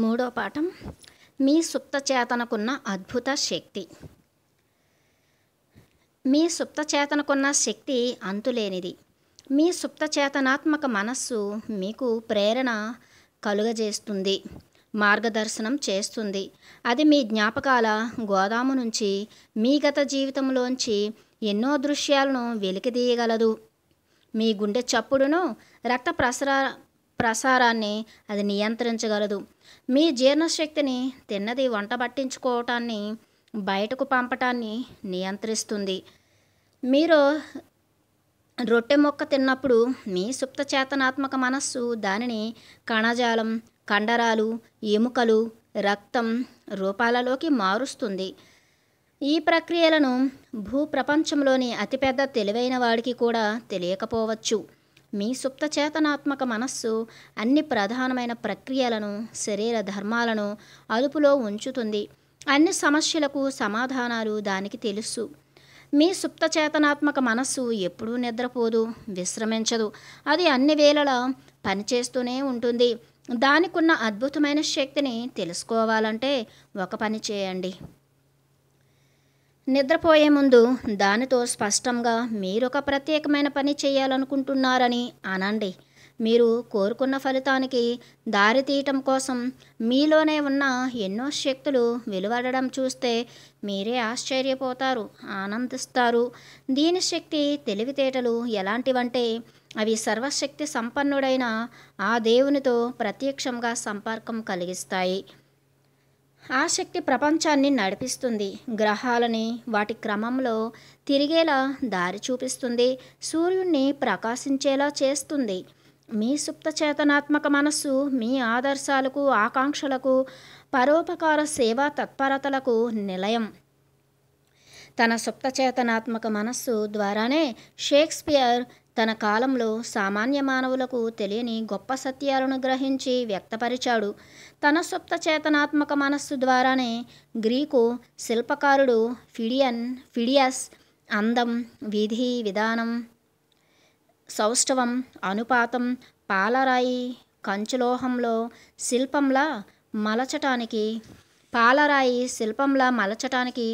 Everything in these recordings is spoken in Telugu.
మూడో పాఠం మీ సుప్తచేతనకున్న అద్భుత శక్తి మీ సుప్తచేతనకున్న శక్తి అంతులేనిది మీ సుప్తచేతనాత్మక మనస్సు మీకు ప్రేరణ కలుగజేస్తుంది మార్గదర్శనం చేస్తుంది అది మీ జ్ఞాపకాల గోదాము నుంచి మీ గత జీవితంలోంచి ఎన్నో దృశ్యాలను వెలికిదీయగలదు మీ గుండె చప్పుడును రక్త ప్రసర ప్రసారాన్ని అది నియంత్రించగలదు మీ జీర్ణశక్తిని తిన్నది వంట పట్టించుకోవటాన్ని బయటకు పంపటాన్ని నియంత్రిస్తుంది మీరు రొట్టె మొక్క తిన్నప్పుడు మీ సుప్త చేతనాత్మక మనస్సు దానిని కణజాలం కండరాలు ఎముకలు రక్తం రూపాలలోకి మారుస్తుంది ఈ ప్రక్రియలను భూప్రపంచంలోని అతిపెద్ద తెలివైన వాడికి కూడా తెలియకపోవచ్చు మీ సుప్తచేతనాత్మక మనస్సు అన్ని ప్రధానమైన ప్రక్రియలను శరీర ధర్మాలను అదుపులో ఉంచుతుంది అన్ని సమస్యలకు సమాధానాలు దానికి తెలుసు మీ సుప్తచేతనాత్మక మనస్సు ఎప్పుడూ నిద్రపోదు విశ్రమించదు అది అన్ని వేళలా పనిచేస్తూనే ఉంటుంది దానికున్న అద్భుతమైన శక్తిని తెలుసుకోవాలంటే ఒక పని చేయండి నిద్రపోయే ముందు దానితో స్పష్టంగా మీరు ఒక ప్రత్యేకమైన పని చేయాలనుకుంటున్నారని అనండి మీరు కోరుకున్న ఫలితానికి దారితీయటం కోసం మీలోనే ఉన్న ఎన్నో శక్తులు వెలువడడం చూస్తే మీరే ఆశ్చర్యపోతారు ఆనందిస్తారు దీని శక్తి తెలివితేటలు ఎలాంటివంటే అవి సర్వశక్తి సంపన్నుడైన ఆ దేవునితో ప్రత్యక్షంగా సంపర్కం కలిగిస్తాయి ఆ శక్తి ప్రపంచాన్ని నడిపిస్తుంది గ్రహాలని వాటి క్రమంలో తిరిగేలా దారి చూపిస్తుంది సూర్యుణ్ణి ప్రకాశించేలా చేస్తుంది మీ సుప్త చేతనాత్మక మనస్సు మీ ఆదర్శాలకు ఆకాంక్షలకు పరోపకార సేవా తత్పరతలకు నిలయం తన సుప్త చేతనాత్మక మనస్సు ద్వారానే షేక్స్పియర్ తన కాలంలో సామాన్య మానవులకు తెలియని గొప్ప సత్యాలను గ్రహించి వ్యక్తపరిచాడు తన సుప్త చేతనాత్మక మనస్సు ద్వారానే గ్రీకు శిల్పకారుడు ఫిడియన్ ఫిడియస్ అందం విధి విధానం సౌష్ఠవం అనుపాతం పాలరాయి కంచులోహంలో శిల్పంలా మలచటానికి పాలరాయి శిల్పంలా మలచటానికి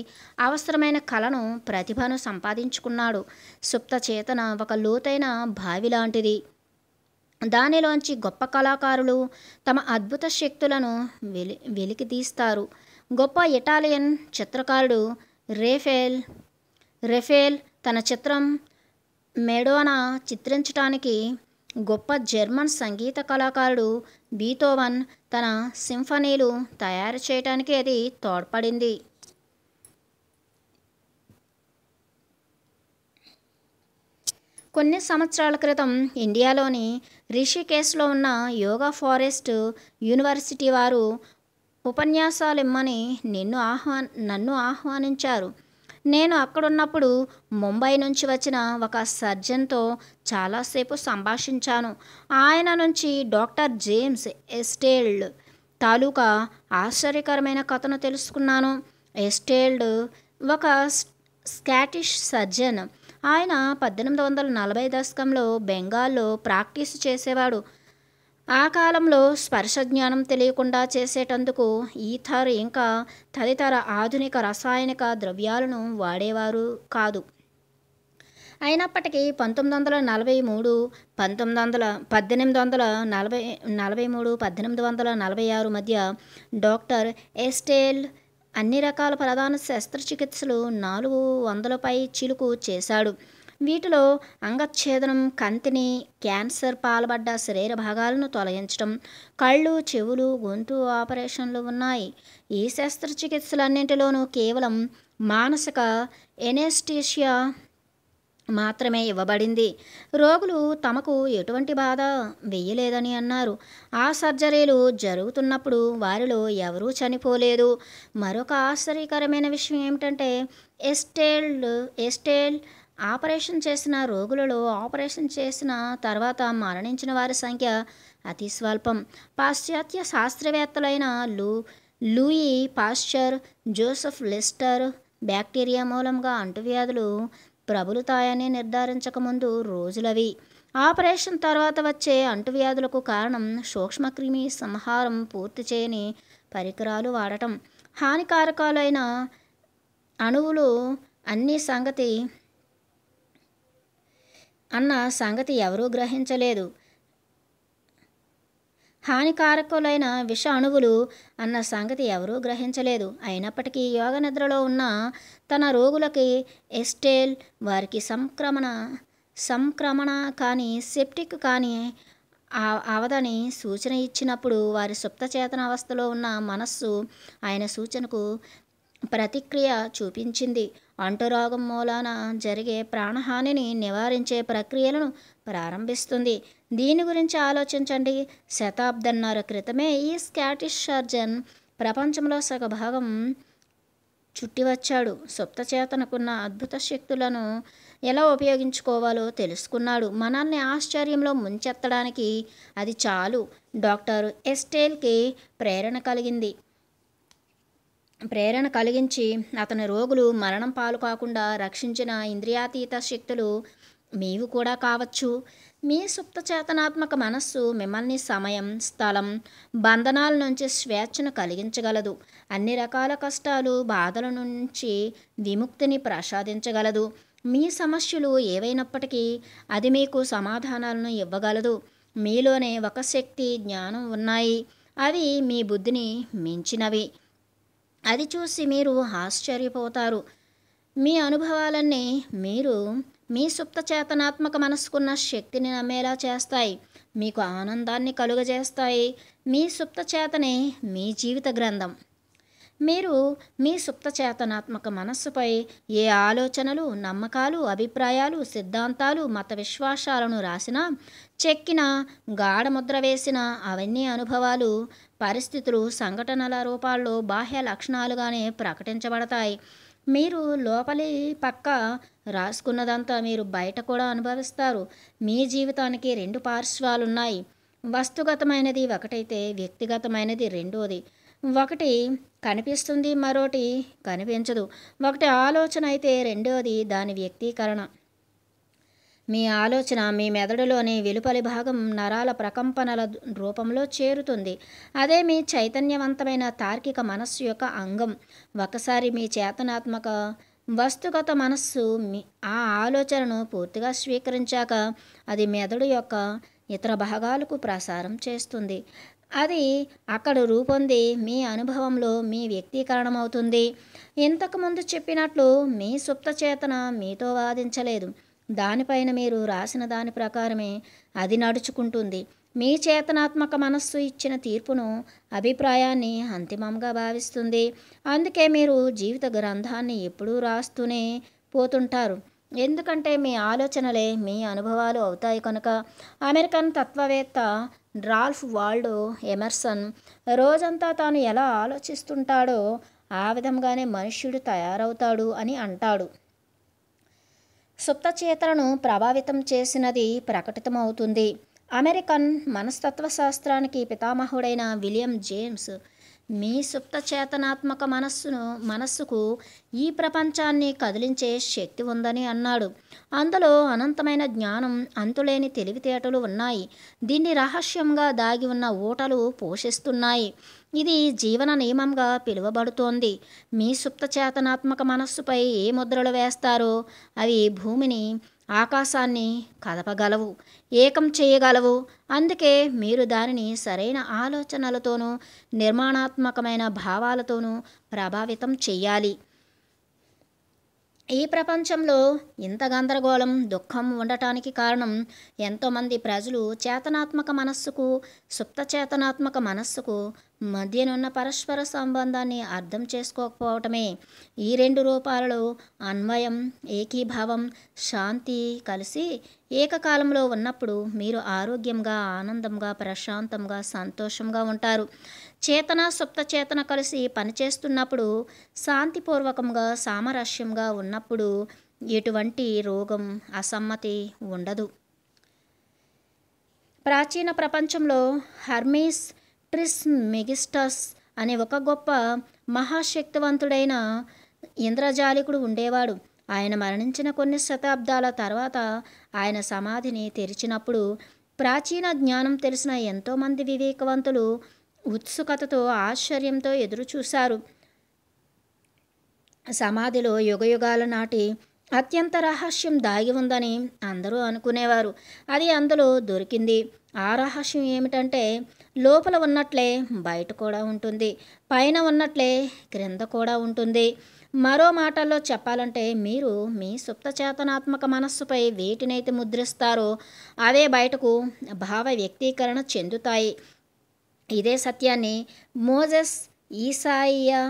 అవసరమైన కళను ప్రతిభను సంపాదించుకున్నాడు సుప్త చేతన ఒక లోతైన బావి లాంటిది దానిలోంచి గొప్ప కళాకారులు తమ అద్భుత శక్తులను వెలి తీస్తారు గొప్ప ఇటాలియన్ చిత్రకారుడు రేఫేల్ రెఫేల్ తన చిత్రం మెడోనా చిత్రించటానికి గొప్ప జర్మన్ సంగీత కళాకారుడు బీతోవన్ తన సింఫనీలు తయారు చేయడానికి అది తోడ్పడింది కొన్ని సంవత్సరాల క్రితం ఇండియాలోని రిషికేశ్లో ఉన్న యోగా ఫారెస్ట్ యూనివర్సిటీ వారు ఉపన్యాసాలు ఇమ్మని నిన్ను ఆహ్వా నన్ను ఆహ్వానించారు నేను అక్కడున్నప్పుడు ముంబై నుంచి వచ్చిన ఒక సర్జన్తో చాలాసేపు సంభాషించాను ఆయన నుంచి డాక్టర్ జేమ్స్ ఎస్టేల్డ్ తాలూకా ఆశ్చర్యకరమైన కథను తెలుసుకున్నాను ఎస్టేల్డ్ ఒక స్కాటిష్ సర్జన్ ఆయన పద్దెనిమిది వందల నలభై దశకంలో బెంగాల్లో ప్రాక్టీస్ చేసేవాడు ఆ కాలంలో స్పర్శ జ్ఞానం తెలియకుండా చేసేటందుకు ఈథర్ ఇంకా తదితర ఆధునిక రసాయనిక ద్రవ్యాలను వాడేవారు కాదు అయినప్పటికీ పంతొమ్మిది వందల నలభై మూడు పంతొమ్మిది వందల పద్దెనిమిది వందల నలభై నలభై మూడు పద్దెనిమిది వందల నలభై ఆరు మధ్య డాక్టర్ ఎస్టేల్ అన్ని రకాల ప్రధాన శస్త్రచికిత్సలు నాలుగు వందలపై చిలుకు చేశాడు వీటిలో అంగఛేదనం కంతిని క్యాన్సర్ పాల్పడ్డ శరీర భాగాలను తొలగించడం కళ్ళు చెవులు గొంతు ఆపరేషన్లు ఉన్నాయి ఈ శస్త్రచికిత్సలన్నింటిలోనూ కేవలం మానసిక ఎనెస్టీషియా మాత్రమే ఇవ్వబడింది రోగులు తమకు ఎటువంటి బాధ వెయ్యలేదని అన్నారు ఆ సర్జరీలు జరుగుతున్నప్పుడు వారిలో ఎవరూ చనిపోలేదు మరొక ఆశ్చర్యకరమైన విషయం ఏమిటంటే ఎస్టేల్ ఎస్టేల్ ఆపరేషన్ చేసిన రోగులలో ఆపరేషన్ చేసిన తర్వాత మరణించిన వారి సంఖ్య అతి స్వల్పం పాశ్చాత్య శాస్త్రవేత్తలైన లూ Louis Pasteur Joseph Lister bacteria మూలంగా అంటువ్యాధులు ప్రబులుతాయని నిర్ధారించకముందు రోజులవి ఆపరేషన్ తర్వాత వచ్చే అంటువ్యాధులకు కారణం సూక్ష్మక్రిమి సంహారం పూర్తి చేయని పరికరాలు వాడటం హానికారకాలైన అణువులు అన్ని సంగతి అన్న సంగతి ఎవరూ గ్రహించలేదు హానికారకులైన విష అణువులు అన్న సంగతి ఎవరూ గ్రహించలేదు అయినప్పటికీ యోగ నిద్రలో ఉన్న తన రోగులకి ఎస్టేల్ వారికి సంక్రమణ సంక్రమణ కానీ సెప్టిక్ కానీ అవదని సూచన ఇచ్చినప్పుడు వారి సుప్తచేతన అవస్థలో ఉన్న మనస్సు ఆయన సూచనకు ప్రతిక్రియ చూపించింది అంటురోగం మూలాన జరిగే ప్రాణహానిని నివారించే ప్రక్రియలను ప్రారంభిస్తుంది దీని గురించి ఆలోచించండి శతాబ్దన్నర క్రితమే ఈ స్కాటిష్ సర్జన్ ప్రపంచంలో సగభాగం చుట్టివచ్చాడు సుప్తచేతనకున్న అద్భుత శక్తులను ఎలా ఉపయోగించుకోవాలో తెలుసుకున్నాడు మనల్ని ఆశ్చర్యంలో ముంచెత్తడానికి అది చాలు డాక్టర్ ఎస్టేల్కి ప్రేరణ కలిగింది ప్రేరణ కలిగించి అతని రోగులు మరణం పాలు కాకుండా రక్షించిన ఇంద్రియాతీత శక్తులు మీవు కూడా కావచ్చు మీ సుప్తచేతనాత్మక మనస్సు మిమ్మల్ని సమయం స్థలం బంధనాల నుంచి స్వేచ్ఛను కలిగించగలదు అన్ని రకాల కష్టాలు బాధల నుంచి విముక్తిని ప్రసాదించగలదు మీ సమస్యలు ఏవైనప్పటికీ అది మీకు సమాధానాలను ఇవ్వగలదు మీలోనే ఒక శక్తి జ్ఞానం ఉన్నాయి అవి మీ బుద్ధిని మించినవి అది చూసి మీరు ఆశ్చర్యపోతారు మీ అనుభవాలన్నీ మీరు మీ సుప్త చేతనాత్మక మనస్సుకున్న శక్తిని నమ్మేలా చేస్తాయి మీకు ఆనందాన్ని కలుగజేస్తాయి మీ సుప్త చేతనే మీ జీవిత గ్రంథం మీరు మీ సుప్త చేతనాత్మక మనస్సుపై ఏ ఆలోచనలు నమ్మకాలు అభిప్రాయాలు సిద్ధాంతాలు మత విశ్వాసాలను రాసినా చెక్కిన గాఢముద్ర వేసిన అవన్నీ అనుభవాలు పరిస్థితులు సంఘటనల రూపాల్లో బాహ్య లక్షణాలుగానే ప్రకటించబడతాయి మీరు లోపలి పక్క రాసుకున్నదంతా మీరు బయట కూడా అనుభవిస్తారు మీ జీవితానికి రెండు పార్శ్వాలున్నాయి వస్తుగతమైనది ఒకటైతే వ్యక్తిగతమైనది రెండోది ఒకటి కనిపిస్తుంది మరోటి కనిపించదు ఒకటి ఆలోచన అయితే రెండోది దాని వ్యక్తీకరణ మీ ఆలోచన మీ మెదడులోని వెలుపలి భాగం నరాల ప్రకంపనల రూపంలో చేరుతుంది అదే మీ చైతన్యవంతమైన తార్కిక మనస్సు యొక్క అంగం ఒకసారి మీ చేతనాత్మక వస్తుగత మనస్సు ఆ ఆలోచనను పూర్తిగా స్వీకరించాక అది మెదడు యొక్క ఇతర భాగాలకు ప్రసారం చేస్తుంది అది అక్కడ రూపొంది మీ అనుభవంలో మీ వ్యక్తీకరణం అవుతుంది ఇంతకుముందు చెప్పినట్లు మీ సుప్తచేతన మీతో వాదించలేదు దానిపైన మీరు రాసిన దాని ప్రకారమే అది నడుచుకుంటుంది మీ చేతనాత్మక మనస్సు ఇచ్చిన తీర్పును అభిప్రాయాన్ని అంతిమంగా భావిస్తుంది అందుకే మీరు జీవిత గ్రంథాన్ని ఎప్పుడూ రాస్తూనే పోతుంటారు ఎందుకంటే మీ ఆలోచనలే మీ అనుభవాలు అవుతాయి కనుక అమెరికన్ తత్వవేత్త రాల్ఫ్ వాల్డో ఎమర్సన్ రోజంతా తాను ఎలా ఆలోచిస్తుంటాడో ఆ విధంగానే మనుష్యుడు తయారవుతాడు అని అంటాడు సుప్తచేతలను ప్రభావితం చేసినది ప్రకటితమవుతుంది అమెరికన్ మనస్తత్వశాస్త్రానికి పితామహుడైన విలియం జేమ్స్ మీ సుప్త చేతనాత్మక మనస్సును మనస్సుకు ఈ ప్రపంచాన్ని కదిలించే శక్తి ఉందని అన్నాడు అందులో అనంతమైన జ్ఞానం అంతులేని తెలివితేటలు ఉన్నాయి దీన్ని రహస్యంగా దాగి ఉన్న ఊటలు పోషిస్తున్నాయి ఇది జీవన నియమంగా పిలువబడుతోంది మీ సుప్త చేతనాత్మక మనస్సుపై ఏ ముద్రలు వేస్తారో అవి భూమిని ఆకాశాన్ని కదపగలవు ఏకం చేయగలవు అందుకే మీరు దానిని సరైన ఆలోచనలతోనూ నిర్మాణాత్మకమైన భావాలతోనూ ప్రభావితం చేయాలి ఈ ప్రపంచంలో ఇంత గందరగోళం దుఃఖం ఉండటానికి కారణం ఎంతోమంది ప్రజలు చేతనాత్మక మనస్సుకు సుప్త చేతనాత్మక మనస్సుకు మధ్యనున్న పరస్పర సంబంధాన్ని అర్థం చేసుకోకపోవటమే ఈ రెండు రూపాలలో అన్వయం ఏకీభావం శాంతి కలిసి ఏకకాలంలో ఉన్నప్పుడు మీరు ఆరోగ్యంగా ఆనందంగా ప్రశాంతంగా సంతోషంగా ఉంటారు చేతన చేతన కలిసి పనిచేస్తున్నప్పుడు శాంతిపూర్వకంగా సామరస్యంగా ఉన్నప్పుడు ఎటువంటి రోగం అసమ్మతి ఉండదు ప్రాచీన ప్రపంచంలో హర్మీస్ ట్రిస్ మెగిస్టస్ అనే ఒక గొప్ప మహాశక్తివంతుడైన ఇంద్రజాలికుడు ఉండేవాడు ఆయన మరణించిన కొన్ని శతాబ్దాల తర్వాత ఆయన సమాధిని తెరిచినప్పుడు ప్రాచీన జ్ఞానం తెలిసిన ఎంతోమంది వివేకవంతులు ఉత్సుకతతో ఆశ్చర్యంతో ఎదురుచూశారు సమాధిలో యుగయుగాల నాటి అత్యంత రహస్యం దాగి ఉందని అందరూ అనుకునేవారు అది అందులో దొరికింది ఆ రహస్యం ఏమిటంటే లోపల ఉన్నట్లే బయట కూడా ఉంటుంది పైన ఉన్నట్లే క్రింద కూడా ఉంటుంది మరో మాటల్లో చెప్పాలంటే మీరు మీ సుప్తచేతనాత్మక మనస్సుపై వేటినైతే ముద్రిస్తారో అవే బయటకు భావ వ్యక్తీకరణ చెందుతాయి ఇదే సత్యాన్ని మోజస్ ఈసాయియా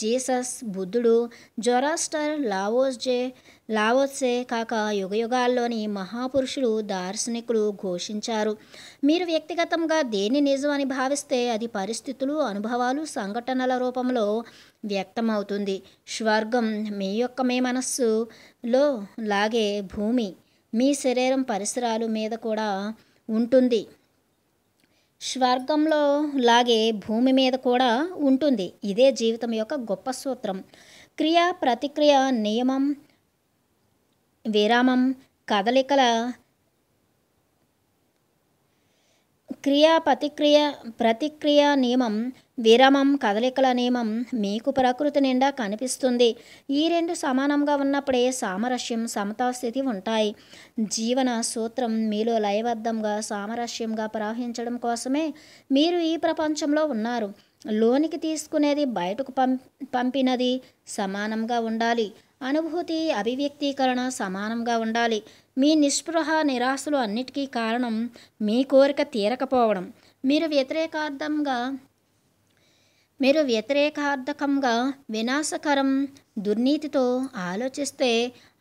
జీసస్ బుద్ధుడు జొరాస్టర్ లావోస్జే లావోత్సే కాక యుగయుగాల్లోని మహాపురుషులు దార్శనికులు ఘోషించారు మీరు వ్యక్తిగతంగా దేన్ని నిజం అని భావిస్తే అది పరిస్థితులు అనుభవాలు సంఘటనల రూపంలో వ్యక్తమవుతుంది స్వర్గం మీ యొక్క మీ మనస్సులో లాగే భూమి మీ శరీరం పరిసరాలు మీద కూడా ఉంటుంది స్వర్గంలో లాగే భూమి మీద కూడా ఉంటుంది ఇదే జీవితం యొక్క గొప్ప సూత్రం క్రియా ప్రతిక్రియ నియమం విరామం కదలికల క్రియా ప్రతిక్రియ ప్రతిక్రియ నియమం విరమం కదలికల నియమం మీకు ప్రకృతి నిండా కనిపిస్తుంది ఈ రెండు సమానంగా ఉన్నప్పుడే సామరస్యం సమతాస్థితి ఉంటాయి జీవన సూత్రం మీలో లయబద్ధంగా సామరస్యంగా ప్రవహించడం కోసమే మీరు ఈ ప్రపంచంలో ఉన్నారు లోనికి తీసుకునేది బయటకు పంపినది సమానంగా ఉండాలి అనుభూతి అభివ్యక్తీకరణ సమానంగా ఉండాలి మీ నిస్పృహ నిరాశలు అన్నిటికీ కారణం మీ కోరిక తీరకపోవడం మీరు వ్యతిరేకార్థంగా మీరు వ్యతిరేకార్థకంగా వినాశకరం దుర్నీతితో ఆలోచిస్తే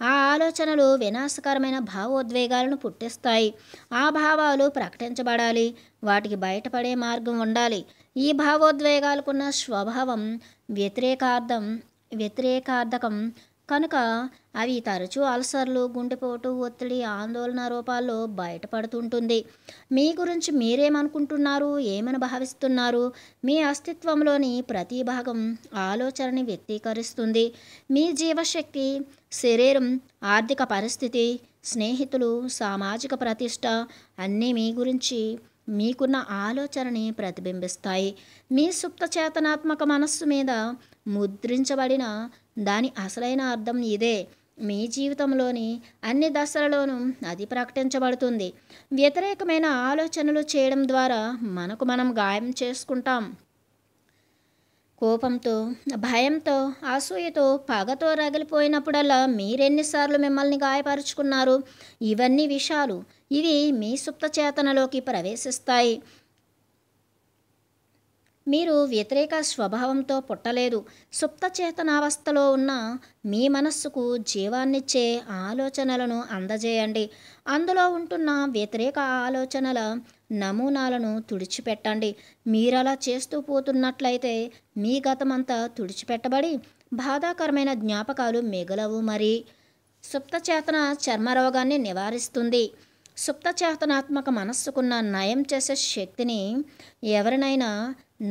ఆ ఆలోచనలు వినాశకరమైన భావోద్వేగాలను పుట్టిస్తాయి ఆ భావాలు ప్రకటించబడాలి వాటికి బయటపడే మార్గం ఉండాలి ఈ భావోద్వేగాలకున్న స్వభావం వ్యతిరేకార్థం వ్యతిరేకార్థకం కనుక అవి తరచూ అల్సర్లు గుండెపోటు ఒత్తిడి ఆందోళన రూపాల్లో బయటపడుతుంటుంది మీ గురించి మీరేమనుకుంటున్నారు ఏమని భావిస్తున్నారు మీ అస్తిత్వంలోని ప్రతి భాగం ఆలోచనని వ్యక్తీకరిస్తుంది మీ జీవశక్తి శరీరం ఆర్థిక పరిస్థితి స్నేహితులు సామాజిక ప్రతిష్ట అన్నీ మీ గురించి మీకున్న ఆలోచనని ప్రతిబింబిస్తాయి మీ సుప్త చేతనాత్మక మనస్సు మీద ముద్రించబడిన దాని అసలైన అర్థం ఇదే మీ జీవితంలోని అన్ని దశలలోనూ అది ప్రకటించబడుతుంది వ్యతిరేకమైన ఆలోచనలు చేయడం ద్వారా మనకు మనం గాయం చేసుకుంటాం కోపంతో భయంతో అసూయతో పగతో రగిలిపోయినప్పుడల్లా మీరెన్నిసార్లు మిమ్మల్ని గాయపరుచుకున్నారు ఇవన్నీ విషయాలు ఇవి మీ సుప్త చేతనలోకి ప్రవేశిస్తాయి మీరు వ్యతిరేక స్వభావంతో పుట్టలేదు సుప్తచేతనావస్థలో ఉన్న మీ మనస్సుకు జీవాన్నిచ్చే ఆలోచనలను అందజేయండి అందులో ఉంటున్న వ్యతిరేక ఆలోచనల నమూనాలను తుడిచిపెట్టండి మీరలా చేస్తూ పోతున్నట్లయితే మీ గతమంతా తుడిచిపెట్టబడి బాధాకరమైన జ్ఞాపకాలు మిగలవు మరి సుప్తచేతన చర్మరోగాన్ని నివారిస్తుంది సుప్తచేతనాత్మక మనస్సుకున్న నయం చేసే శక్తిని ఎవరినైనా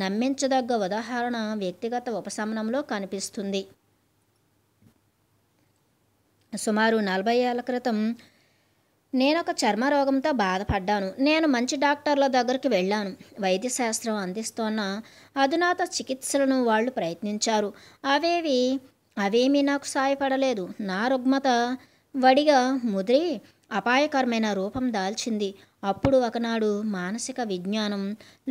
నమ్మించదగ్గ ఉదాహరణ వ్యక్తిగత ఉపశమనంలో కనిపిస్తుంది సుమారు నలభై ఏళ్ళ క్రితం నేను ఒక చర్మ రోగంతో బాధపడ్డాను నేను మంచి డాక్టర్ల దగ్గరికి వెళ్ళాను వైద్యశాస్త్రం అందిస్తున్న అధునాత చికిత్సలను వాళ్ళు ప్రయత్నించారు అవేవి అవేమీ నాకు సాయపడలేదు నా రుగ్మత వడిగా ముదిరి అపాయకరమైన రూపం దాల్చింది అప్పుడు ఒకనాడు మానసిక విజ్ఞానం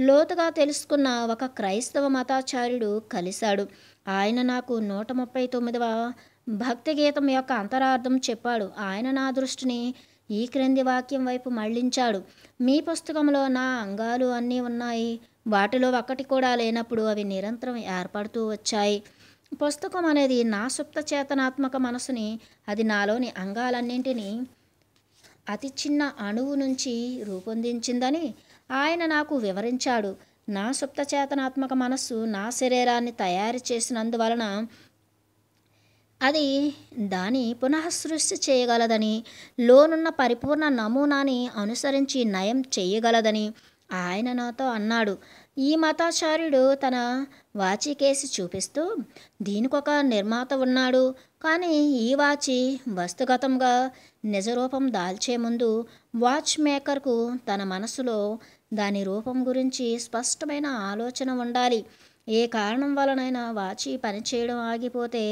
లోతుగా తెలుసుకున్న ఒక క్రైస్తవ మతాచార్యుడు కలిశాడు ఆయన నాకు నూట ముప్పై తొమ్మిదవ భక్తి గీతం యొక్క అంతరార్థం చెప్పాడు ఆయన నా దృష్టిని ఈ క్రింది వాక్యం వైపు మళ్లించాడు మీ పుస్తకంలో నా అంగాలు అన్నీ ఉన్నాయి వాటిలో ఒకటి కూడా లేనప్పుడు అవి నిరంతరం ఏర్పడుతూ వచ్చాయి పుస్తకం అనేది నా సుప్త చేతనాత్మక మనసుని అది నాలోని అంగాలన్నింటినీ అతి చిన్న అణువు నుంచి రూపొందించిందని ఆయన నాకు వివరించాడు నా సుప్తచేతనాత్మక మనస్సు నా శరీరాన్ని తయారు చేసినందువలన అది దాని పునఃసృష్టి చేయగలదని లోనున్న పరిపూర్ణ నమూనాని అనుసరించి నయం చేయగలదని ఆయన నాతో అన్నాడు ఈ మతాచార్యుడు తన వాచి కేసి చూపిస్తూ దీనికొక నిర్మాత ఉన్నాడు కానీ ఈ వాచి వస్తుగతంగా నిజరూపం దాల్చే ముందు వాచ్ మేకర్కు తన మనసులో దాని రూపం గురించి స్పష్టమైన ఆలోచన ఉండాలి ఏ కారణం వలనైనా వాచి పనిచేయడం ఆగిపోతే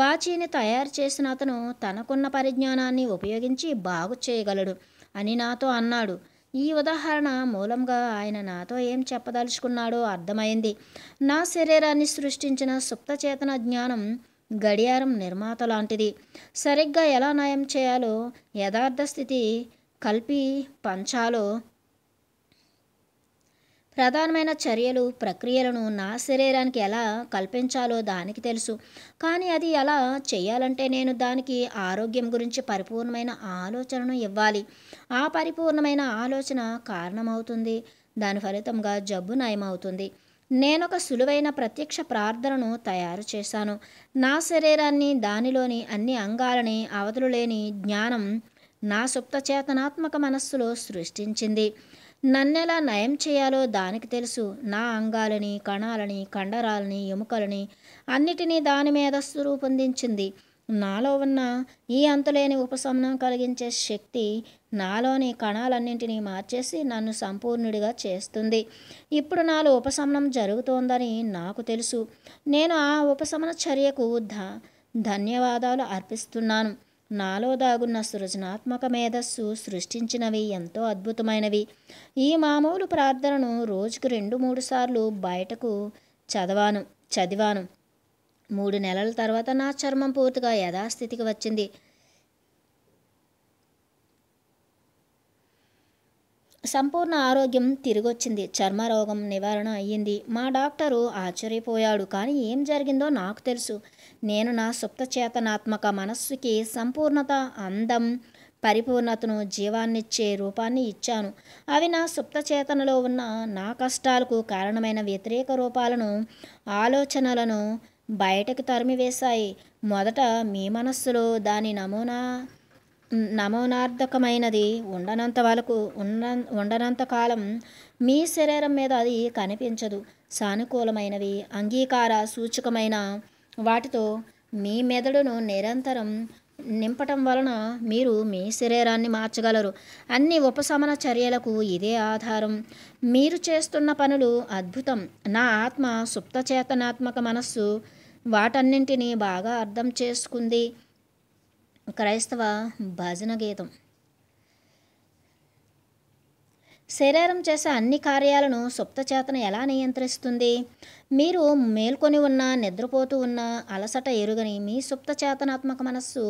వాచిని తయారు చేసిన అతను తనకున్న పరిజ్ఞానాన్ని ఉపయోగించి బాగు చేయగలడు అని నాతో అన్నాడు ఈ ఉదాహరణ మూలంగా ఆయన నాతో ఏం చెప్పదలుచుకున్నాడో అర్థమైంది నా శరీరాన్ని సృష్టించిన సుప్తచేతన జ్ఞానం గడియారం నిర్మాత లాంటిది సరిగ్గా ఎలా నయం చేయాలో యథార్థ స్థితి కలిపి పంచాలో ప్రధానమైన చర్యలు ప్రక్రియలను నా శరీరానికి ఎలా కల్పించాలో దానికి తెలుసు కానీ అది ఎలా చేయాలంటే నేను దానికి ఆరోగ్యం గురించి పరిపూర్ణమైన ఆలోచనను ఇవ్వాలి ఆ పరిపూర్ణమైన ఆలోచన కారణమవుతుంది దాని ఫలితంగా జబ్బు నయమవుతుంది నేనొక సులువైన ప్రత్యక్ష ప్రార్థనను తయారు చేశాను నా శరీరాన్ని దానిలోని అన్ని అంగాలని అవతలు లేని జ్ఞానం నా సుప్త చేతనాత్మక మనస్సులో సృష్టించింది నన్నెలా నయం చేయాలో దానికి తెలుసు నా అంగాలని కణాలని కండరాలని ఎముకలని అన్నిటినీ దాని మేధస్సు రూపొందించింది నాలో ఉన్న ఈ అంతులేని ఉపశమనం కలిగించే శక్తి నాలోని కణాలన్నింటినీ మార్చేసి నన్ను సంపూర్ణుడిగా చేస్తుంది ఇప్పుడు నాలో ఉపశమనం జరుగుతోందని నాకు తెలుసు నేను ఆ ఉపశమన చర్యకు ధ ధన్యవాదాలు అర్పిస్తున్నాను నాలో దాగున్న సృజనాత్మక మేధస్సు సృష్టించినవి ఎంతో అద్భుతమైనవి ఈ మామూలు ప్రార్థనను రోజుకు రెండు మూడు సార్లు బయటకు చదవాను చదివాను మూడు నెలల తర్వాత నా చర్మం పూర్తిగా యథాస్థితికి వచ్చింది సంపూర్ణ ఆరోగ్యం తిరిగొచ్చింది చర్మరోగం నివారణ అయ్యింది మా డాక్టరు ఆశ్చర్యపోయాడు కానీ ఏం జరిగిందో నాకు తెలుసు నేను నా సుప్తచేతనాత్మక మనస్సుకి సంపూర్ణత అందం పరిపూర్ణతను జీవాన్నిచ్చే రూపాన్ని ఇచ్చాను అవి నా సుప్తచేతనలో ఉన్న నా కష్టాలకు కారణమైన వ్యతిరేక రూపాలను ఆలోచనలను బయటకు తరిమివేశాయి మొదట మీ మనస్సులో దాని నమూనా నమోనార్థకమైనది ఉండనంత వరకు ఉన్న ఉండనంత కాలం మీ శరీరం మీద అది కనిపించదు సానుకూలమైనవి అంగీకార సూచకమైన వాటితో మీ మెదడును నిరంతరం నింపటం వలన మీరు మీ శరీరాన్ని మార్చగలరు అన్ని ఉపశమన చర్యలకు ఇదే ఆధారం మీరు చేస్తున్న పనులు అద్భుతం నా ఆత్మ సుప్తచేతనాత్మక మనస్సు వాటన్నింటినీ బాగా అర్థం చేసుకుంది క్రైస్తవ భజన గీతం శరీరం చేసే అన్ని కార్యాలను సుప్తచేతన ఎలా నియంత్రిస్తుంది మీరు మేల్కొని ఉన్నా నిద్రపోతూ ఉన్నా అలసట ఎరుగని మీ సుప్తచేతనాత్మక మనస్సు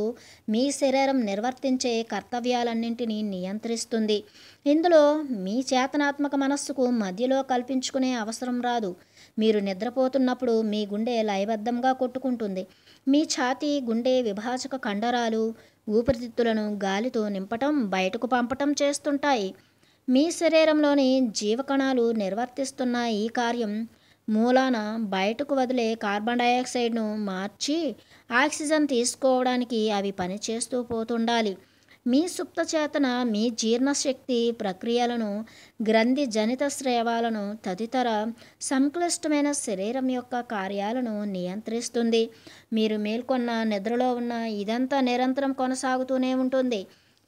మీ శరీరం నిర్వర్తించే కర్తవ్యాలన్నింటినీ నియంత్రిస్తుంది ఇందులో మీ చేతనాత్మక మనస్సుకు మధ్యలో కల్పించుకునే అవసరం రాదు మీరు నిద్రపోతున్నప్పుడు మీ గుండె లయబద్ధంగా కొట్టుకుంటుంది మీ ఛాతీ గుండె విభాజక కండరాలు ఊపిరితిత్తులను గాలితో నింపటం బయటకు పంపటం చేస్తుంటాయి మీ శరీరంలోని జీవకణాలు నిర్వర్తిస్తున్న ఈ కార్యం మూలాన బయటకు వదిలే కార్బన్ డైఆక్సైడ్ను మార్చి ఆక్సిజన్ తీసుకోవడానికి అవి పనిచేస్తూ పోతుండాలి మీ సుప్త చేతన మీ జీర్ణశక్తి ప్రక్రియలను గ్రంథి జనిత శ్రేవాలను తదితర సంక్లిష్టమైన శరీరం యొక్క కార్యాలను నియంత్రిస్తుంది మీరు మేల్కొన్న నిద్రలో ఉన్న ఇదంతా నిరంతరం కొనసాగుతూనే ఉంటుంది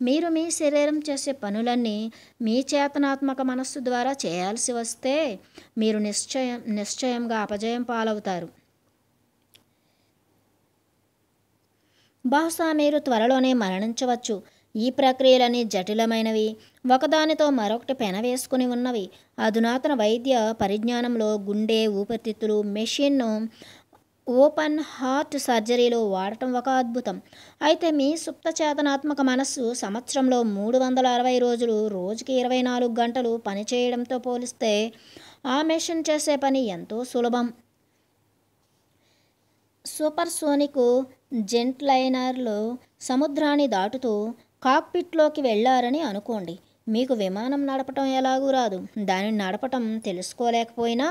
మీరు మీ శరీరం చేసే పనులన్నీ మీ చేతనాత్మక మనస్సు ద్వారా చేయాల్సి వస్తే మీరు నిశ్చయం నిశ్చయంగా అపజయం పాలవుతారు బహుశా మీరు త్వరలోనే మరణించవచ్చు ఈ ప్రక్రియలన్నీ జటిలమైనవి ఒకదానితో మరొకటి పెనవేసుకుని ఉన్నవి అధునాతన వైద్య పరిజ్ఞానంలో గుండె ఊపిరితిత్తులు మెషిన్ను ఓపెన్ హార్ట్ సర్జరీలో వాడటం ఒక అద్భుతం అయితే మీ సుప్తచేతనాత్మక మనస్సు సంవత్సరంలో మూడు వందల అరవై రోజులు రోజుకి ఇరవై నాలుగు గంటలు పనిచేయడంతో పోలిస్తే ఆ మెషిన్ చేసే పని ఎంతో సులభం సూపర్ సోనిక్ జెంట్లైనర్లు సముద్రాన్ని దాటుతూ కాక్పిట్లోకి వెళ్ళారని అనుకోండి మీకు విమానం నడపటం ఎలాగూ రాదు దానిని నడపటం తెలుసుకోలేకపోయినా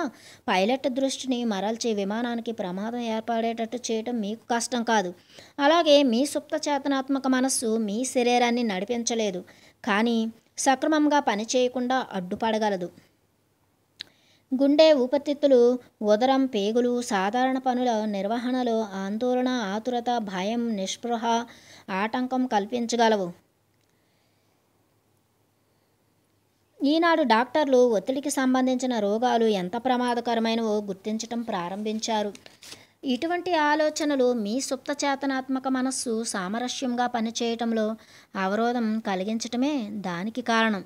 పైలట్ దృష్టిని మరల్చి విమానానికి ప్రమాదం ఏర్పడేటట్టు చేయటం మీకు కష్టం కాదు అలాగే మీ సుప్త చేతనాత్మక మనస్సు మీ శరీరాన్ని నడిపించలేదు కానీ సక్రమంగా పనిచేయకుండా అడ్డుపడగలదు గుండె ఊపిరితిత్తులు ఉదరం పేగులు సాధారణ పనుల నిర్వహణలో ఆందోళన ఆతురత భయం నిస్పృహ ఆటంకం కల్పించగలవు ఈనాడు డాక్టర్లు ఒత్తిడికి సంబంధించిన రోగాలు ఎంత ప్రమాదకరమైనవో గుర్తించటం ప్రారంభించారు ఇటువంటి ఆలోచనలు మీ సుప్త చేతనాత్మక మనస్సు సామరస్యంగా పనిచేయటంలో అవరోధం కలిగించటమే దానికి కారణం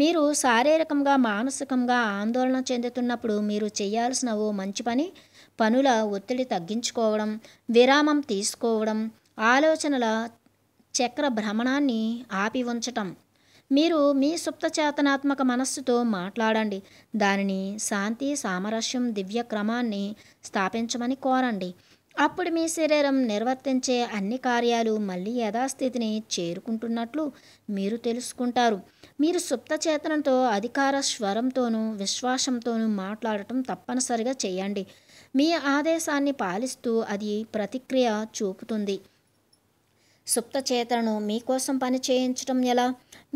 మీరు శారీరకంగా మానసికంగా ఆందోళన చెందుతున్నప్పుడు మీరు చేయాల్సిన ఓ మంచి పని పనుల ఒత్తిడి తగ్గించుకోవడం విరామం తీసుకోవడం ఆలోచనల చక్ర భ్రమణాన్ని ఆపి ఉంచటం మీరు మీ సుప్తచేతనాత్మక మనస్సుతో మాట్లాడండి దానిని శాంతి సామరస్యం దివ్య క్రమాన్ని స్థాపించమని కోరండి అప్పుడు మీ శరీరం నిర్వర్తించే అన్ని కార్యాలు మళ్ళీ యథాస్థితిని చేరుకుంటున్నట్లు మీరు తెలుసుకుంటారు మీరు సుప్తచేతనంతో అధికార స్వరంతోనూ విశ్వాసంతోనూ మాట్లాడటం తప్పనిసరిగా చేయండి మీ ఆదేశాన్ని పాలిస్తూ అది ప్రతిక్రియ చూపుతుంది సుప్తచేతనను మీకోసం పని చేయించడం ఎలా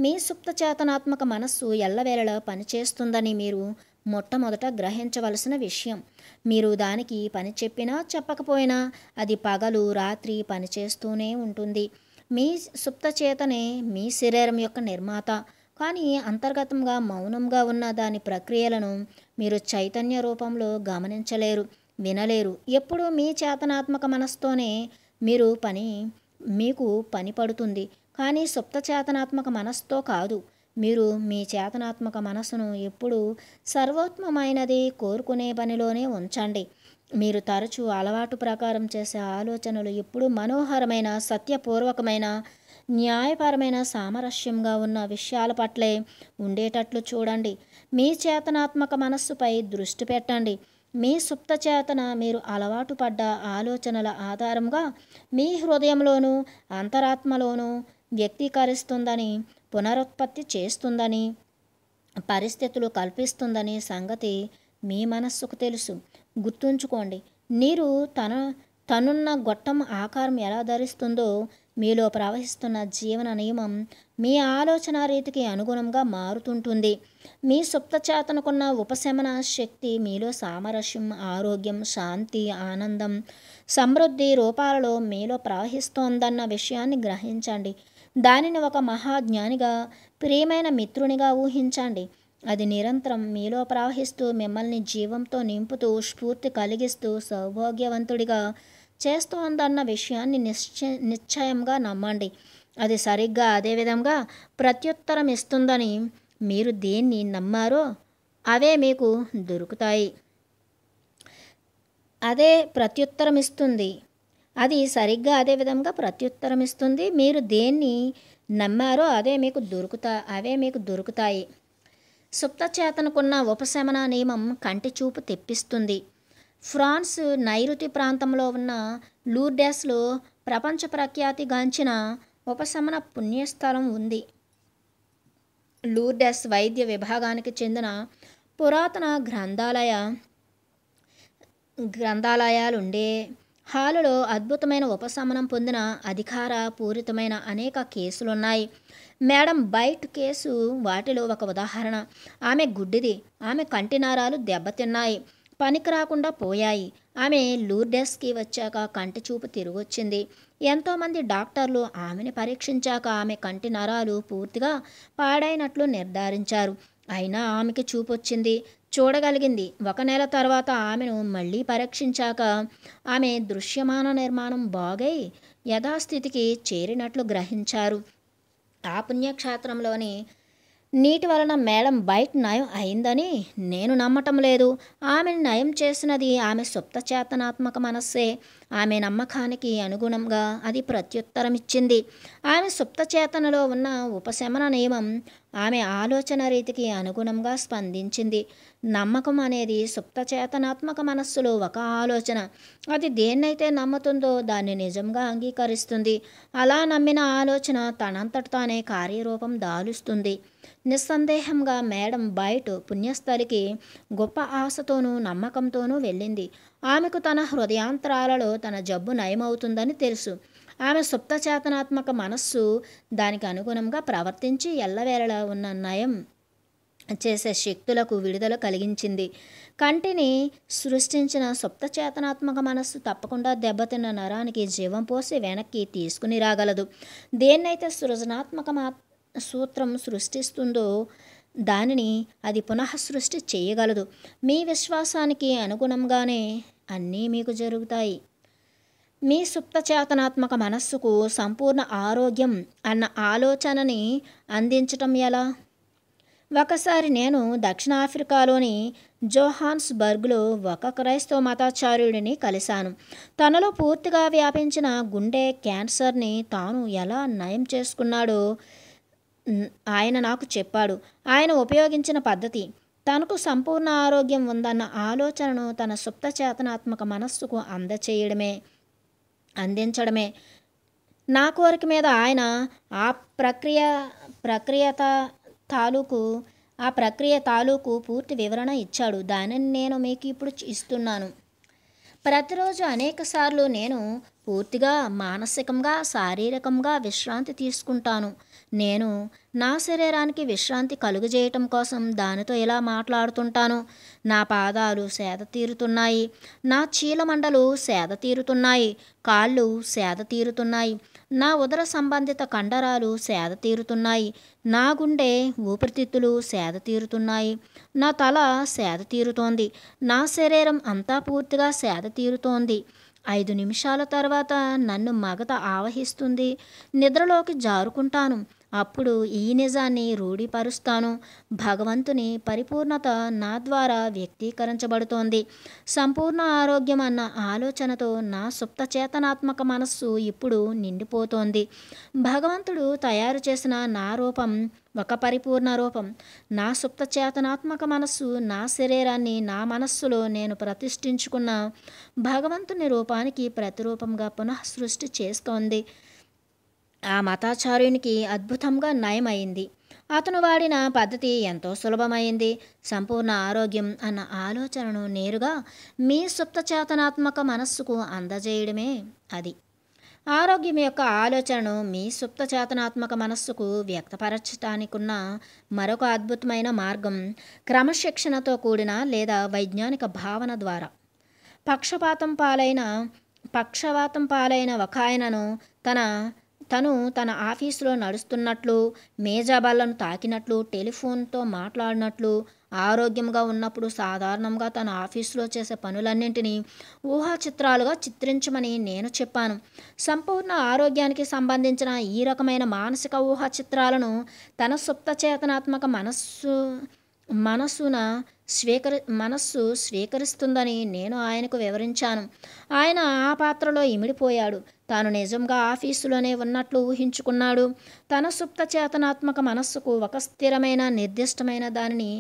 మీ సుప్తచేతనాత్మక మనస్సు ఎల్లవేళలా పనిచేస్తుందని మీరు మొట్టమొదట గ్రహించవలసిన విషయం మీరు దానికి పని చెప్పినా చెప్పకపోయినా అది పగలు రాత్రి పనిచేస్తూనే ఉంటుంది మీ సుప్తచేతనే మీ శరీరం యొక్క నిర్మాత కానీ అంతర్గతంగా మౌనంగా ఉన్న దాని ప్రక్రియలను మీరు చైతన్య రూపంలో గమనించలేరు వినలేరు ఎప్పుడూ మీ చేతనాత్మక మనస్తోనే మీరు పని మీకు పని పడుతుంది కానీ సుప్తచేతనాత్మక మనస్సుతో కాదు మీరు మీ చేతనాత్మక మనసును ఎప్పుడూ సర్వోత్తమమైనది కోరుకునే పనిలోనే ఉంచండి మీరు తరచూ అలవాటు ప్రకారం చేసే ఆలోచనలు ఎప్పుడూ మనోహరమైన సత్యపూర్వకమైన న్యాయపరమైన సామరస్యంగా ఉన్న విషయాల పట్లే ఉండేటట్లు చూడండి మీ చేతనాత్మక మనస్సుపై దృష్టి పెట్టండి మీ సుప్తచేతన మీరు అలవాటు పడ్డ ఆలోచనల ఆధారంగా మీ హృదయంలోనూ అంతరాత్మలోనూ వ్యక్తీకరిస్తుందని పునరుత్పత్తి చేస్తుందని పరిస్థితులు కల్పిస్తుందని సంగతి మీ మనస్సుకు తెలుసు గుర్తుంచుకోండి నీరు తన తనున్న గొట్టం ఆకారం ఎలా ధరిస్తుందో మీలో ప్రవహిస్తున్న జీవన నియమం మీ ఆలోచన రీతికి అనుగుణంగా మారుతుంటుంది మీ సుప్తచేతనకున్న ఉపశమన శక్తి మీలో సామరస్యం ఆరోగ్యం శాంతి ఆనందం సమృద్ధి రూపాలలో మీలో ప్రవహిస్తోందన్న విషయాన్ని గ్రహించండి దానిని ఒక మహాజ్ఞానిగా ప్రియమైన మిత్రునిగా ఊహించండి అది నిరంతరం మీలో ప్రవహిస్తూ మిమ్మల్ని జీవంతో నింపుతూ స్ఫూర్తి కలిగిస్తూ సౌభాగ్యవంతుడిగా చేస్తోందన్న విషయాన్ని నిశ్చయ నిశ్చయంగా నమ్మండి అది సరిగ్గా అదేవిధంగా ప్రత్యుత్తరం ఇస్తుందని మీరు దేన్ని నమ్మారో అవే మీకు దొరుకుతాయి అదే ప్రత్యుత్తరం ఇస్తుంది అది సరిగ్గా అదే విధంగా ప్రత్యుత్తరం ఇస్తుంది మీరు దేన్ని నమ్మారో అదే మీకు దొరుకుతా అవే మీకు దొరుకుతాయి సుప్తచేతనకున్న ఉపశమన నియమం కంటి చూపు తెప్పిస్తుంది ఫ్రాన్స్ నైరుతి ప్రాంతంలో ఉన్న లూర్డెస్లో ప్రపంచ ప్రఖ్యాతిగాంచిన ఉపశమన పుణ్యస్థలం ఉంది లూర్డెస్ వైద్య విభాగానికి చెందిన పురాతన గ్రంథాలయ గ్రంథాలయాలు ఉండే హాలులో అద్భుతమైన ఉపశమనం పొందిన అధికార పూరితమైన అనేక కేసులు ఉన్నాయి మేడం బైట్ కేసు వాటిలో ఒక ఉదాహరణ ఆమె గుడ్డిది ఆమె కంటి నారాలు దెబ్బతిన్నాయి పనికి రాకుండా పోయాయి ఆమె లూర్డెస్కి వచ్చాక కంటి చూపు తిరిగొచ్చింది ఎంతోమంది డాక్టర్లు ఆమెని పరీక్షించాక ఆమె కంటి నరాలు పూర్తిగా పాడైనట్లు నిర్ధారించారు అయినా ఆమెకి చూపు వచ్చింది చూడగలిగింది ఒక నెల తర్వాత ఆమెను మళ్ళీ పరీక్షించాక ఆమె దృశ్యమాన నిర్మాణం బాగై యథాస్థితికి చేరినట్లు గ్రహించారు ఆ పుణ్యక్షేత్రంలోని నీటి వలన మేడం బయట నయం అయిందని నేను నమ్మటం లేదు ఆమెను నయం చేసినది ఆమె సుప్త చేతనాత్మక మనస్సే ఆమె నమ్మకానికి అనుగుణంగా అది ప్రత్యుత్తరం ఇచ్చింది ఆమె సుప్త చేతనలో ఉన్న ఉపశమన నియమం ఆమె ఆలోచన రీతికి అనుగుణంగా స్పందించింది నమ్మకం అనేది సుప్త చేతనాత్మక మనస్సులో ఒక ఆలోచన అది దేన్నైతే నమ్ముతుందో దాన్ని నిజంగా అంగీకరిస్తుంది అలా నమ్మిన ఆలోచన తనంతట తానే కార్యరూపం దాలుస్తుంది నిస్సందేహంగా మేడం బయట పుణ్యస్థలికి గొప్ప ఆశతోనూ నమ్మకంతోనూ వెళ్ళింది ఆమెకు తన హృదయాంతరాలలో తన జబ్బు నయమవుతుందని తెలుసు ఆమె సుప్తచేతనాత్మక మనస్సు దానికి అనుగుణంగా ప్రవర్తించి ఎల్లవేళలా ఉన్న నయం చేసే శక్తులకు విడుదల కలిగించింది కంటిని సృష్టించిన సుప్తచేతనాత్మక మనస్సు తప్పకుండా దెబ్బతిన్న నరానికి జీవం పోసి వెనక్కి తీసుకుని రాగలదు దేన్నైతే సృజనాత్మక సూత్రం సృష్టిస్తుందో దానిని అది పునః సృష్టి చేయగలదు మీ విశ్వాసానికి అనుగుణంగానే అన్నీ మీకు జరుగుతాయి మీ సుప్తచేతనాత్మక మనస్సుకు సంపూర్ణ ఆరోగ్యం అన్న ఆలోచనని అందించటం ఎలా ఒకసారి నేను దక్షిణాఫ్రికాలోని జోహాన్స్బర్గ్లో ఒక క్రైస్తవ మతాచార్యుడిని కలిశాను తనలో పూర్తిగా వ్యాపించిన గుండె క్యాన్సర్ని తాను ఎలా నయం చేసుకున్నాడో ఆయన నాకు చెప్పాడు ఆయన ఉపయోగించిన పద్ధతి తనకు సంపూర్ణ ఆరోగ్యం ఉందన్న ఆలోచనను తన సుప్త చేతనాత్మక మనస్సుకు అందచేయడమే అందించడమే నా కోరిక మీద ఆయన ఆ ప్రక్రియ ప్రక్రియత తాలూకు ఆ ప్రక్రియ తాలూకు పూర్తి వివరణ ఇచ్చాడు దానిని నేను మీకు ఇప్పుడు ఇస్తున్నాను ప్రతిరోజు అనేకసార్లు నేను పూర్తిగా మానసికంగా శారీరకంగా విశ్రాంతి తీసుకుంటాను నేను నా శరీరానికి విశ్రాంతి కలుగజేయటం కోసం దానితో ఇలా మాట్లాడుతుంటాను నా పాదాలు సేద తీరుతున్నాయి నా చీలమండలు సేద తీరుతున్నాయి కాళ్ళు సేద తీరుతున్నాయి నా ఉదర సంబంధిత కండరాలు సేద తీరుతున్నాయి నా గుండె ఊపిరితిత్తులు సేద తీరుతున్నాయి నా తల సేద తీరుతోంది నా శరీరం అంతా పూర్తిగా సేద తీరుతోంది ఐదు నిమిషాల తర్వాత నన్ను మగత ఆవహిస్తుంది నిద్రలోకి జారుకుంటాను అప్పుడు ఈ నిజాన్ని రూఢిపరుస్తాను భగవంతుని పరిపూర్ణత నా ద్వారా వ్యక్తీకరించబడుతోంది సంపూర్ణ ఆరోగ్యం అన్న ఆలోచనతో నా సుప్త చేతనాత్మక మనస్సు ఇప్పుడు నిండిపోతోంది భగవంతుడు తయారు చేసిన నా రూపం ఒక పరిపూర్ణ రూపం నా సుప్త చేతనాత్మక మనస్సు నా శరీరాన్ని నా మనస్సులో నేను ప్రతిష్ఠించుకున్న భగవంతుని రూపానికి ప్రతిరూపంగా పునఃసృష్టి చేస్తోంది ఆ మతాచార్యునికి అద్భుతంగా నయమైంది అతను వాడిన పద్ధతి ఎంతో సులభమైంది సంపూర్ణ ఆరోగ్యం అన్న ఆలోచనను నేరుగా మీ సుప్తచేతనాత్మక మనస్సుకు అందజేయడమే అది ఆరోగ్యం యొక్క ఆలోచనను మీ సుప్తచేతనాత్మక మనస్సుకు వ్యక్తపరచటానికున్న మరొక అద్భుతమైన మార్గం క్రమశిక్షణతో కూడిన లేదా వైజ్ఞానిక భావన ద్వారా పక్షపాతం పాలైన పక్షవాతం పాలైన ఒక ఆయనను తన తను తన ఆఫీసులో నడుస్తున్నట్లు మేజాబాలను తాకినట్లు టెలిఫోన్తో మాట్లాడినట్లు ఆరోగ్యంగా ఉన్నప్పుడు సాధారణంగా తన ఆఫీసులో చేసే పనులన్నింటినీ ఊహాచిత్రాలుగా చిత్రించమని నేను చెప్పాను సంపూర్ణ ఆరోగ్యానికి సంబంధించిన ఈ రకమైన మానసిక ఊహాచిత్రాలను తన సుప్త చేతనాత్మక మనస్సు మనస్సున స్వీకరి మనస్సు స్వీకరిస్తుందని నేను ఆయనకు వివరించాను ఆయన ఆ పాత్రలో ఇమిడిపోయాడు తాను నిజంగా ఆఫీసులోనే ఉన్నట్లు ఊహించుకున్నాడు తన సుప్త చేతనాత్మక మనస్సుకు ఒక స్థిరమైన నిర్దిష్టమైన దానిని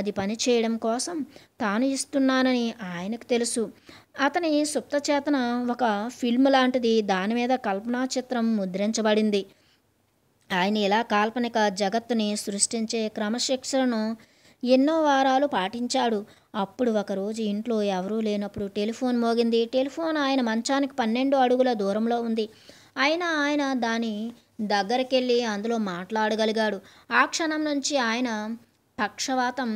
అది పనిచేయడం కోసం తాను ఇస్తున్నానని ఆయనకు తెలుసు అతని సుప్తచేతన ఒక ఫిల్మ్ లాంటిది దాని మీద కల్పనా చిత్రం ముద్రించబడింది ఆయన ఇలా కాల్పనిక జగత్తుని సృష్టించే క్రమశిక్షణను ఎన్నో వారాలు పాటించాడు అప్పుడు ఒకరోజు ఇంట్లో ఎవరూ లేనప్పుడు టెలిఫోన్ మోగింది టెలిఫోన్ ఆయన మంచానికి పన్నెండు అడుగుల దూరంలో ఉంది అయినా ఆయన దాని దగ్గరికెళ్ళి అందులో మాట్లాడగలిగాడు ఆ క్షణం నుంచి ఆయన పక్షవాతం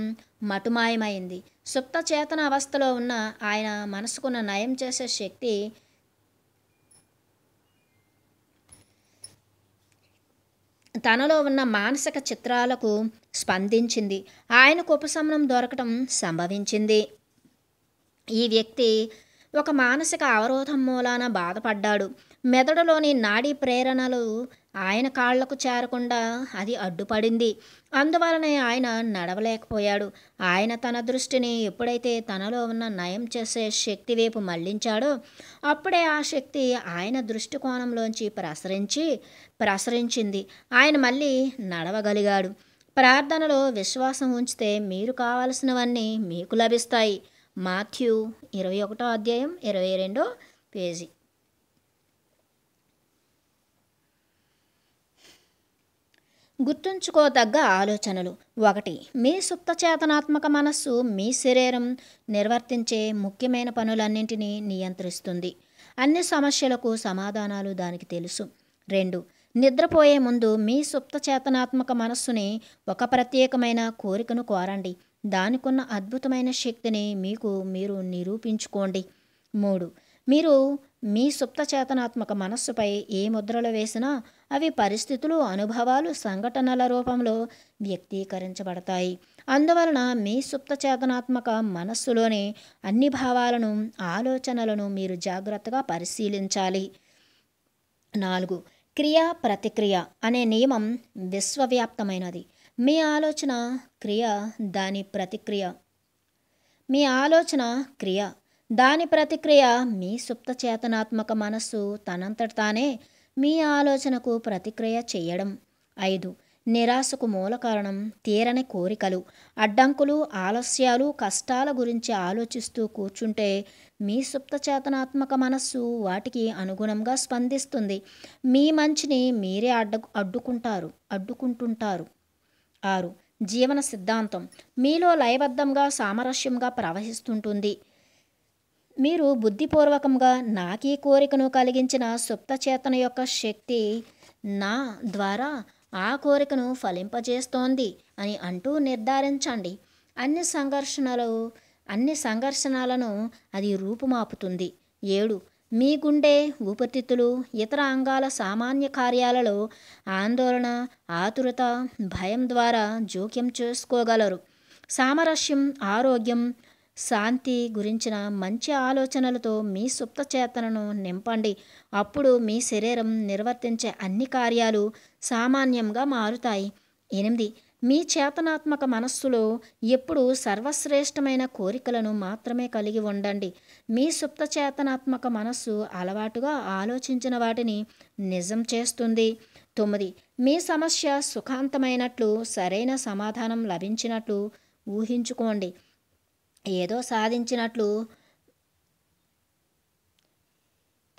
మటుమాయమైంది సుప్తచేతన అవస్థలో ఉన్న ఆయన మనసుకున్న నయం చేసే శక్తి తనలో ఉన్న మానసిక చిత్రాలకు స్పందించింది ఆయనకు ఉపశమనం దొరకటం సంభవించింది ఈ వ్యక్తి ఒక మానసిక అవరోధం మూలాన బాధపడ్డాడు మెదడులోని నాడీ ప్రేరణలు ఆయన కాళ్లకు చేరకుండా అది అడ్డుపడింది అందువలనే ఆయన నడవలేకపోయాడు ఆయన తన దృష్టిని ఎప్పుడైతే తనలో ఉన్న నయం చేసే శక్తి వైపు మళ్లించాడో అప్పుడే ఆ శక్తి ఆయన దృష్టికోణంలోంచి ప్రసరించి ప్రసరించింది ఆయన మళ్ళీ నడవగలిగాడు ప్రార్థనలో విశ్వాసం ఉంచితే మీరు కావలసినవన్నీ మీకు లభిస్తాయి మాథ్యూ ఇరవై ఒకటో అధ్యాయం ఇరవై రెండో పేజీ గుర్తుంచుకోదగ్గ ఆలోచనలు ఒకటి మీ సుప్తచేతనాత్మక మనస్సు మీ శరీరం నిర్వర్తించే ముఖ్యమైన పనులన్నింటినీ నియంత్రిస్తుంది అన్ని సమస్యలకు సమాధానాలు దానికి తెలుసు రెండు నిద్రపోయే ముందు మీ సుప్తచేతనాత్మక మనస్సుని ఒక ప్రత్యేకమైన కోరికను కోరండి దానికున్న అద్భుతమైన శక్తిని మీకు మీరు నిరూపించుకోండి మూడు మీరు మీ సుప్తచేతనాత్మక మనస్సుపై ఏ ముద్రలు వేసినా అవి పరిస్థితులు అనుభవాలు సంఘటనల రూపంలో వ్యక్తీకరించబడతాయి అందువలన మీ సుప్తచేతనాత్మక మనస్సులోని అన్ని భావాలను ఆలోచనలను మీరు జాగ్రత్తగా పరిశీలించాలి నాలుగు క్రియా ప్రతిక్రియ అనే నియమం విశ్వవ్యాప్తమైనది మీ ఆలోచన క్రియ దాని ప్రతిక్రియ మీ ఆలోచన క్రియ దాని ప్రతిక్రియ మీ సుప్త చేతనాత్మక మనస్సు తనంతట తానే మీ ఆలోచనకు ప్రతిక్రియ చేయడం ఐదు నిరాశకు మూల కారణం తీరని కోరికలు అడ్డంకులు ఆలస్యాలు కష్టాల గురించి ఆలోచిస్తూ కూర్చుంటే మీ చేతనాత్మక మనస్సు వాటికి అనుగుణంగా స్పందిస్తుంది మీ మంచిని మీరే అడ్డ అడ్డుకుంటారు అడ్డుకుంటుంటారు ఆరు జీవన సిద్ధాంతం మీలో లయబద్ధంగా సామరస్యంగా ప్రవహిస్తుంటుంది మీరు బుద్ధిపూర్వకంగా నాకీ కోరికను కలిగించిన సుప్తచేతన యొక్క శక్తి నా ద్వారా ఆ కోరికను ఫలింపజేస్తోంది అని అంటూ నిర్ధారించండి అన్ని సంఘర్షణలు అన్ని సంఘర్షణలను అది రూపుమాపుతుంది ఏడు మీ గుండె ఊపిరితిత్తులు ఇతర అంగాల సామాన్య కార్యాలలో ఆందోళన ఆతురత భయం ద్వారా జోక్యం చేసుకోగలరు సామరస్యం ఆరోగ్యం శాంతి గురించిన మంచి ఆలోచనలతో మీ చేతనను నింపండి అప్పుడు మీ శరీరం నిర్వర్తించే అన్ని కార్యాలు సామాన్యంగా మారుతాయి ఎనిమిది మీ చేతనాత్మక మనస్సులో ఎప్పుడు సర్వశ్రేష్టమైన కోరికలను మాత్రమే కలిగి ఉండండి మీ సుప్త చేతనాత్మక మనస్సు అలవాటుగా ఆలోచించిన వాటిని నిజం చేస్తుంది తొమ్మిది మీ సమస్య సుఖాంతమైనట్లు సరైన సమాధానం లభించినట్లు ఊహించుకోండి ఏదో సాధించినట్లు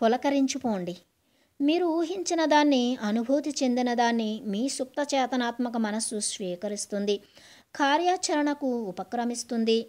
పులకరించిపోండి మీరు ఊహించిన దాన్ని అనుభూతి చెందిన దాన్ని మీ సుప్త చేతనాత్మక మనస్సు స్వీకరిస్తుంది కార్యాచరణకు ఉపక్రమిస్తుంది